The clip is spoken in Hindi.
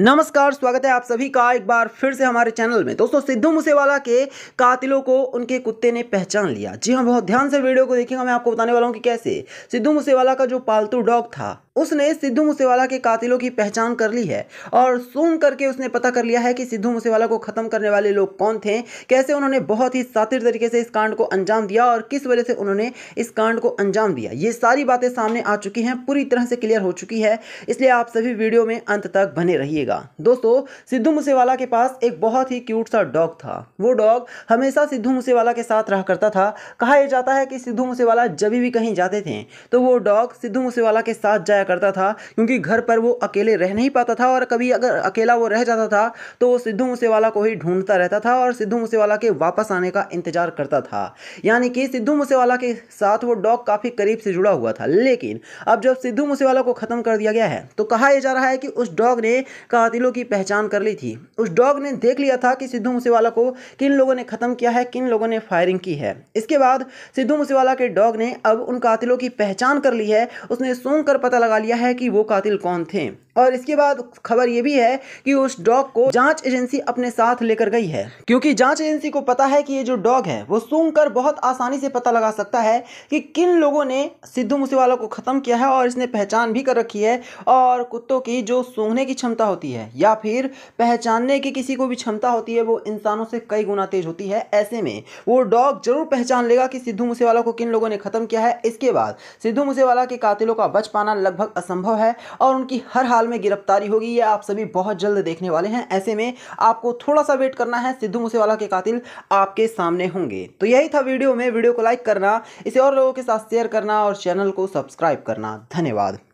नमस्कार स्वागत है आप सभी का एक बार फिर से हमारे चैनल में दोस्तों सिद्धू मूसेवाला के कातिलों को उनके कुत्ते ने पहचान लिया जी हाँ बहुत ध्यान से वीडियो को देखेंगे मैं आपको बताने वाला हूँ कि कैसे सिद्धू मूसेवाला का जो पालतू डॉग था उसने सिद्धू मूसेवाला के कातिलों की पहचान कर ली है और सुन करके उसने पता कर लिया है कि सिद्धू मूसेवाला को खत्म करने वाले लोग कौन थे कैसे उन्होंने बहुत ही सातिर तरीके से इस कांड को अंजाम दिया और किस वजह से उन्होंने इस कांड को अंजाम दिया ये सारी बातें सामने आ चुकी हैं पूरी तरह से क्लियर हो चुकी है इसलिए आप सभी वीडियो में अंत तक बने रहिएगा दोस्तों सिद्धू मूसेवाला के पास एक बहुत ही क्यूट सा डॉग था वो डॉग हमेशा सिद्धू मूसेवाला के साथ रहा करता था कहा यह जाता है कि सिद्धू मूसेवाला जब भी कहीं जाते थे तो वो डॉग सिद्धू मूसेवाला के साथ जाया करता था क्योंकि घर पर वो अकेले रह नहीं पाता था और कभी अगर अकेला वो रह जाता था तो वो सिद्धू मूसेवाला को ही ढूंढता रहता था और सिद्धू मूसेवाला के वापस आने का इंतजार करता था यानी कि सिद्धू मूसेवाला के साथ वो डॉग काफ़ी करीब से जुड़ा हुआ था लेकिन अब जब सिद्धू मूसेवाला को ख़त्म कर दिया गया है तो कहा यह जा रहा है कि उस डॉग ने कातिलों की पहचान कर ली थी उस डॉग ने देख लिया था कि सिद्धू मूसेवाला को किन लोगों ने ख़त्म किया है किन लोगों ने फायरिंग की है इसके बाद सिद्धू मूसेवाला के डॉग ने अब उन कातिलों की पहचान कर ली है उसने सूंघ कर पता लगा लिया है कि वो कातिल कौन थे और इसके बाद खबर ये भी है कि उस डॉग को जांच एजेंसी अपने साथ लेकर गई है क्योंकि जांच एजेंसी को पता है कि ये जो डॉग है वो सूंघ कर बहुत आसानी से पता लगा सकता है कि किन लोगों ने सिद्धू मूसेवाला को ख़त्म किया है और इसने पहचान भी कर रखी है और कुत्तों की जो सूंघने की क्षमता होती है या फिर पहचानने की किसी को भी क्षमता होती है वो इंसानों से कई गुना तेज होती है ऐसे में वो डॉग जरूर पहचान लेगा कि सिद्धू मूसेवाला को किन लोगों ने ख़त्म किया है इसके बाद सिद्धू मूसेवाला के कातिलों का बच पाना लगभग असंभव है और उनकी हर हाल भोपाल में गिरफ्तारी होगी ये आप सभी बहुत जल्द देखने वाले हैं ऐसे में आपको थोड़ा सा वेट करना है सिद्धू मूसेवाला के कातिल आपके सामने होंगे तो यही था वीडियो में वीडियो को लाइक करना इसे और लोगों के साथ शेयर करना और चैनल को सब्सक्राइब करना धन्यवाद